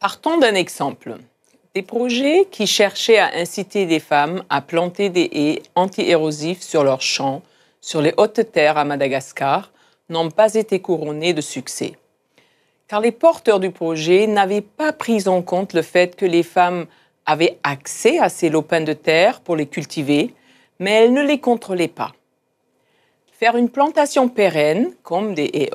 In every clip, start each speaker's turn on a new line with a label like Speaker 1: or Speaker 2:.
Speaker 1: Partons d'un exemple. Des projets qui cherchaient à inciter des femmes à planter des haies anti érosives sur leurs champs, sur les hautes terres à Madagascar, n'ont pas été couronnés de succès. Car les porteurs du projet n'avaient pas pris en compte le fait que les femmes avaient accès à ces lopins de terre pour les cultiver, mais elles ne les contrôlaient pas. Faire une plantation pérenne, comme des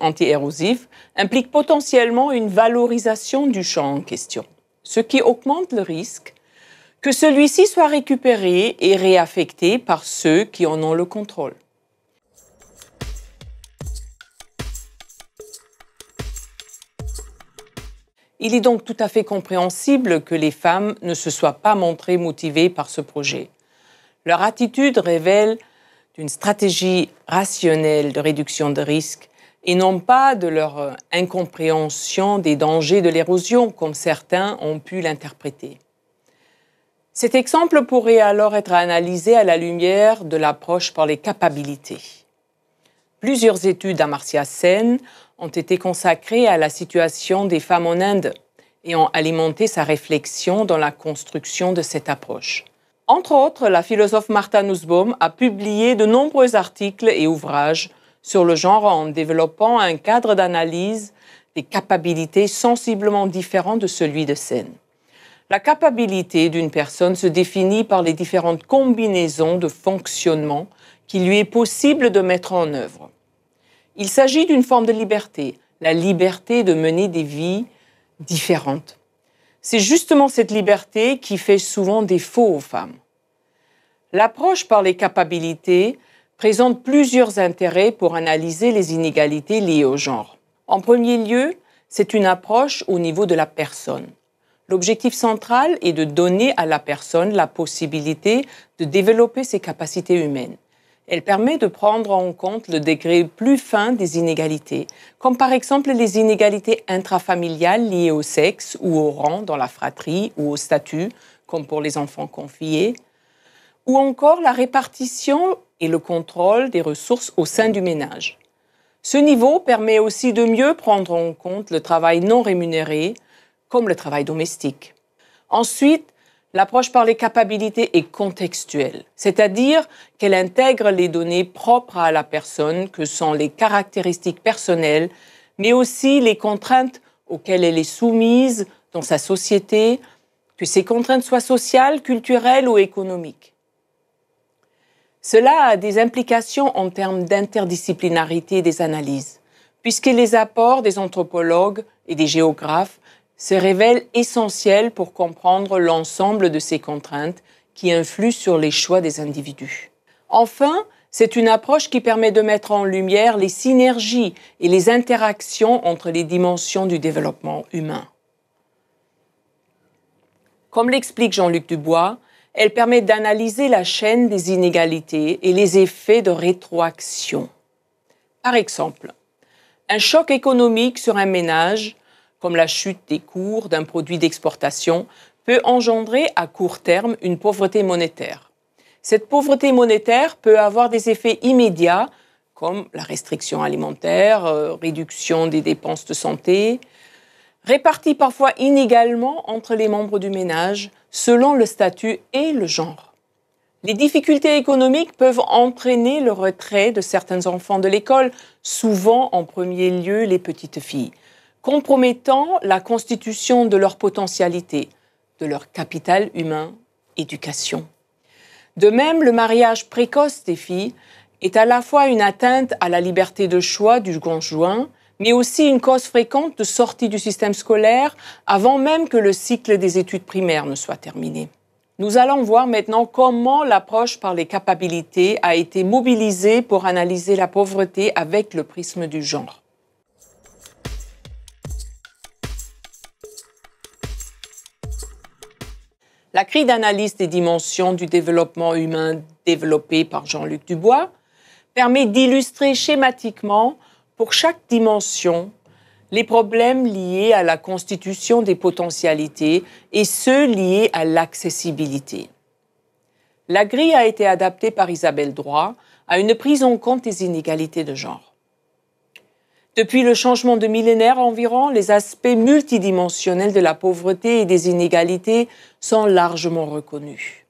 Speaker 1: anti-érosifs, implique potentiellement une valorisation du champ en question, ce qui augmente le risque que celui-ci soit récupéré et réaffecté par ceux qui en ont le contrôle. Il est donc tout à fait compréhensible que les femmes ne se soient pas montrées motivées par ce projet. Leur attitude révèle d'une stratégie rationnelle de réduction de risque et non pas de leur euh, incompréhension des dangers de l'érosion, comme certains ont pu l'interpréter. Cet exemple pourrait alors être analysé à la lumière de l'approche par les capacités. Plusieurs études à Marcia Sen ont été consacrées à la situation des femmes en Inde et ont alimenté sa réflexion dans la construction de cette approche. Entre autres, la philosophe Martha Nussbaum a publié de nombreux articles et ouvrages sur le genre en développant un cadre d'analyse des capacités sensiblement différentes de celui de scène La capacité d'une personne se définit par les différentes combinaisons de fonctionnement qu'il lui est possible de mettre en œuvre. Il s'agit d'une forme de liberté, la liberté de mener des vies différentes. C'est justement cette liberté qui fait souvent défaut aux femmes. L'approche par les capacités présente plusieurs intérêts pour analyser les inégalités liées au genre. En premier lieu, c'est une approche au niveau de la personne. L'objectif central est de donner à la personne la possibilité de développer ses capacités humaines. Elle permet de prendre en compte le degré plus fin des inégalités, comme par exemple les inégalités intrafamiliales liées au sexe ou au rang dans la fratrie ou au statut, comme pour les enfants confiés, ou encore la répartition et le contrôle des ressources au sein du ménage. Ce niveau permet aussi de mieux prendre en compte le travail non rémunéré, comme le travail domestique. Ensuite, l'approche par les capacités est contextuelle, c'est-à-dire qu'elle intègre les données propres à la personne, que sont les caractéristiques personnelles, mais aussi les contraintes auxquelles elle est soumise dans sa société, que ces contraintes soient sociales, culturelles ou économiques. Cela a des implications en termes d'interdisciplinarité des analyses, puisque les apports des anthropologues et des géographes se révèlent essentiels pour comprendre l'ensemble de ces contraintes qui influent sur les choix des individus. Enfin, c'est une approche qui permet de mettre en lumière les synergies et les interactions entre les dimensions du développement humain. Comme l'explique Jean-Luc Dubois, elle permet d'analyser la chaîne des inégalités et les effets de rétroaction. Par exemple, un choc économique sur un ménage, comme la chute des cours d'un produit d'exportation, peut engendrer à court terme une pauvreté monétaire. Cette pauvreté monétaire peut avoir des effets immédiats, comme la restriction alimentaire, euh, réduction des dépenses de santé, répartie parfois inégalement entre les membres du ménage, selon le statut et le genre. Les difficultés économiques peuvent entraîner le retrait de certains enfants de l'école, souvent en premier lieu les petites filles, compromettant la constitution de leur potentialité, de leur capital humain, éducation. De même, le mariage précoce des filles est à la fois une atteinte à la liberté de choix du conjoint mais aussi une cause fréquente de sortie du système scolaire avant même que le cycle des études primaires ne soit terminé. Nous allons voir maintenant comment l'approche par les capacités a été mobilisée pour analyser la pauvreté avec le prisme du genre. La crise d'analyse des dimensions du développement humain développée par Jean-Luc Dubois permet d'illustrer schématiquement pour chaque dimension les problèmes liés à la constitution des potentialités et ceux liés à l'accessibilité. La grille a été adaptée par Isabelle Droit à une prise en compte des inégalités de genre. Depuis le changement de millénaire environ, les aspects multidimensionnels de la pauvreté et des inégalités sont largement reconnus.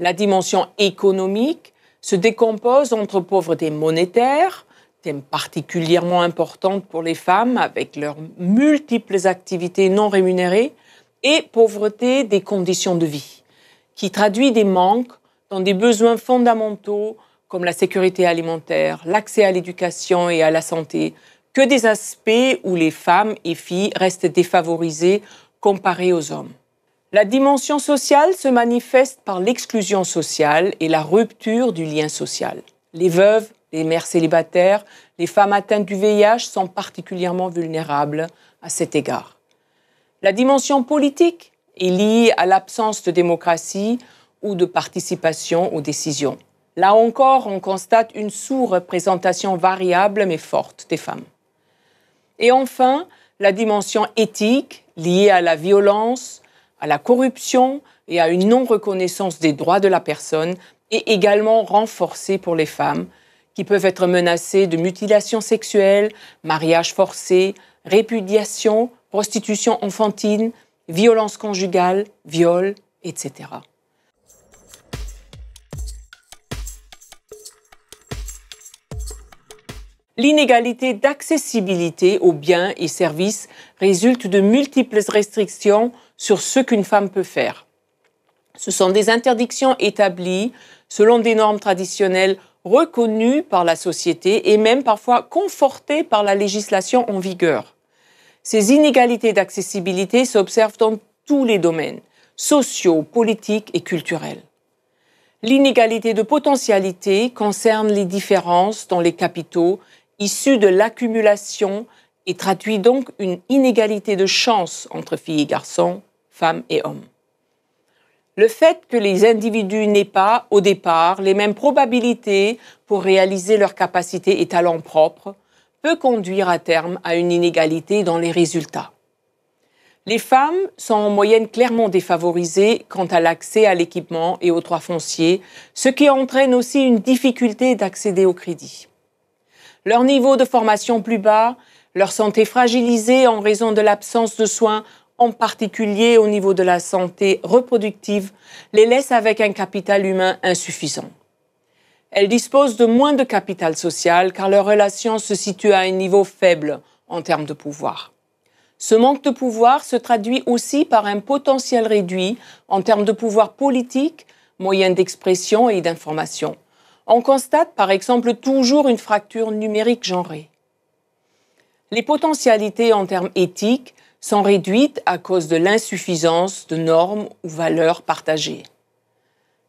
Speaker 1: La dimension économique se décompose entre pauvreté monétaire, thème particulièrement importante pour les femmes avec leurs multiples activités non rémunérées et pauvreté des conditions de vie, qui traduit des manques dans des besoins fondamentaux comme la sécurité alimentaire, l'accès à l'éducation et à la santé, que des aspects où les femmes et filles restent défavorisées comparées aux hommes. La dimension sociale se manifeste par l'exclusion sociale et la rupture du lien social. Les veuves, les mères célibataires, les femmes atteintes du VIH sont particulièrement vulnérables à cet égard. La dimension politique est liée à l'absence de démocratie ou de participation aux décisions. Là encore, on constate une sous-représentation variable mais forte des femmes. Et enfin, la dimension éthique liée à la violence, à la corruption et à une non-reconnaissance des droits de la personne est également renforcée pour les femmes, qui peuvent être menacées de mutilation sexuelle, mariage forcé, répudiation, prostitution enfantine, violence conjugale, viol, etc. L'inégalité d'accessibilité aux biens et services résulte de multiples restrictions sur ce qu'une femme peut faire. Ce sont des interdictions établies selon des normes traditionnelles Reconnues par la société et même parfois confortées par la législation en vigueur. Ces inégalités d'accessibilité s'observent dans tous les domaines, sociaux, politiques et culturels. L'inégalité de potentialité concerne les différences dans les capitaux issus de l'accumulation et traduit donc une inégalité de chance entre filles et garçons, femmes et hommes le fait que les individus n'aient pas, au départ, les mêmes probabilités pour réaliser leurs capacités et talents propres peut conduire à terme à une inégalité dans les résultats. Les femmes sont en moyenne clairement défavorisées quant à l'accès à l'équipement et aux droits fonciers, ce qui entraîne aussi une difficulté d'accéder au crédit. Leur niveau de formation plus bas, leur santé fragilisée en raison de l'absence de soins en particulier au niveau de la santé reproductive, les laisse avec un capital humain insuffisant. Elles disposent de moins de capital social car leurs relations se situent à un niveau faible en termes de pouvoir. Ce manque de pouvoir se traduit aussi par un potentiel réduit en termes de pouvoir politique, moyens d'expression et d'information. On constate par exemple toujours une fracture numérique genrée. Les potentialités en termes éthiques sont réduites à cause de l'insuffisance de normes ou valeurs partagées.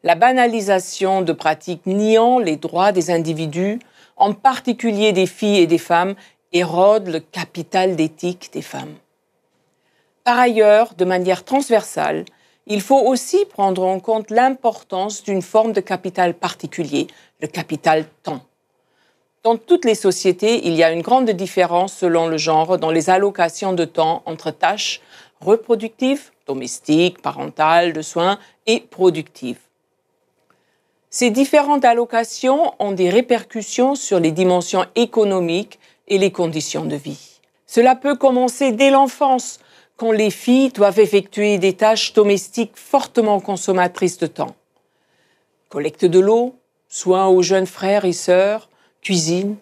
Speaker 1: La banalisation de pratiques niant les droits des individus, en particulier des filles et des femmes, érode le capital d'éthique des femmes. Par ailleurs, de manière transversale, il faut aussi prendre en compte l'importance d'une forme de capital particulier, le capital temps. Dans toutes les sociétés, il y a une grande différence selon le genre dans les allocations de temps entre tâches reproductives, domestiques, parentales, de soins et productives. Ces différentes allocations ont des répercussions sur les dimensions économiques et les conditions de vie. Cela peut commencer dès l'enfance, quand les filles doivent effectuer des tâches domestiques fortement consommatrices de temps. Collecte de l'eau, soins aux jeunes frères et sœurs, cuisine,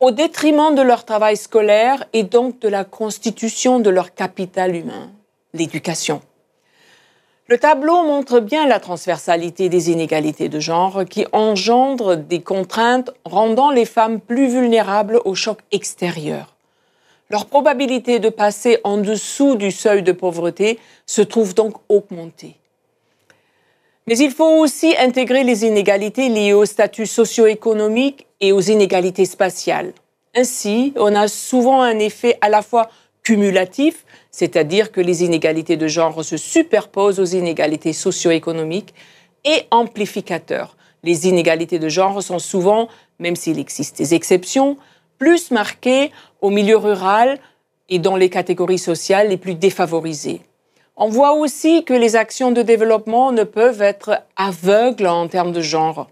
Speaker 1: au détriment de leur travail scolaire et donc de la constitution de leur capital humain, l'éducation. Le tableau montre bien la transversalité des inégalités de genre qui engendrent des contraintes rendant les femmes plus vulnérables aux chocs extérieur. Leur probabilité de passer en dessous du seuil de pauvreté se trouve donc augmentée. Mais il faut aussi intégrer les inégalités liées au statut socio-économique et aux inégalités spatiales. Ainsi, on a souvent un effet à la fois cumulatif, c'est-à-dire que les inégalités de genre se superposent aux inégalités socio-économiques, et amplificateur. Les inégalités de genre sont souvent, même s'il existe des exceptions, plus marquées au milieu rural et dans les catégories sociales les plus défavorisées. On voit aussi que les actions de développement ne peuvent être aveugles en termes de genre.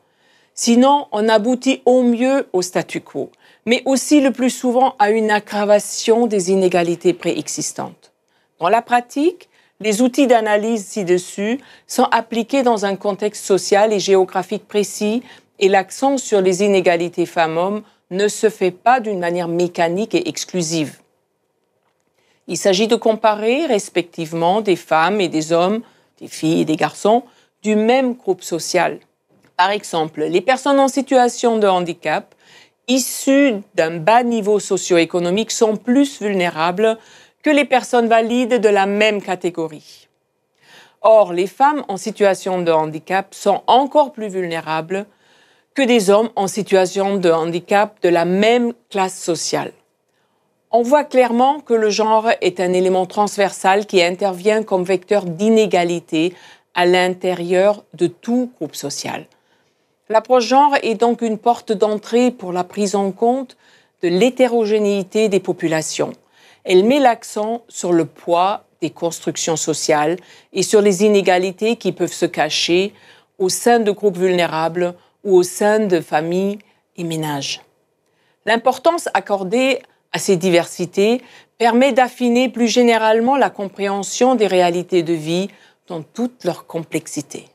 Speaker 1: Sinon, on aboutit au mieux au statu quo, mais aussi le plus souvent à une aggravation des inégalités préexistantes. Dans la pratique, les outils d'analyse ci-dessus sont appliqués dans un contexte social et géographique précis et l'accent sur les inégalités femmes-hommes ne se fait pas d'une manière mécanique et exclusive. Il s'agit de comparer respectivement des femmes et des hommes, des filles et des garçons du même groupe social. Par exemple, les personnes en situation de handicap issues d'un bas niveau socio-économique sont plus vulnérables que les personnes valides de la même catégorie. Or, les femmes en situation de handicap sont encore plus vulnérables que des hommes en situation de handicap de la même classe sociale. On voit clairement que le genre est un élément transversal qui intervient comme vecteur d'inégalité à l'intérieur de tout groupe social. L'approche genre est donc une porte d'entrée pour la prise en compte de l'hétérogénéité des populations. Elle met l'accent sur le poids des constructions sociales et sur les inégalités qui peuvent se cacher au sein de groupes vulnérables ou au sein de familles et ménages. L'importance accordée à ces diversités permet d'affiner plus généralement la compréhension des réalités de vie dans toute leur complexité.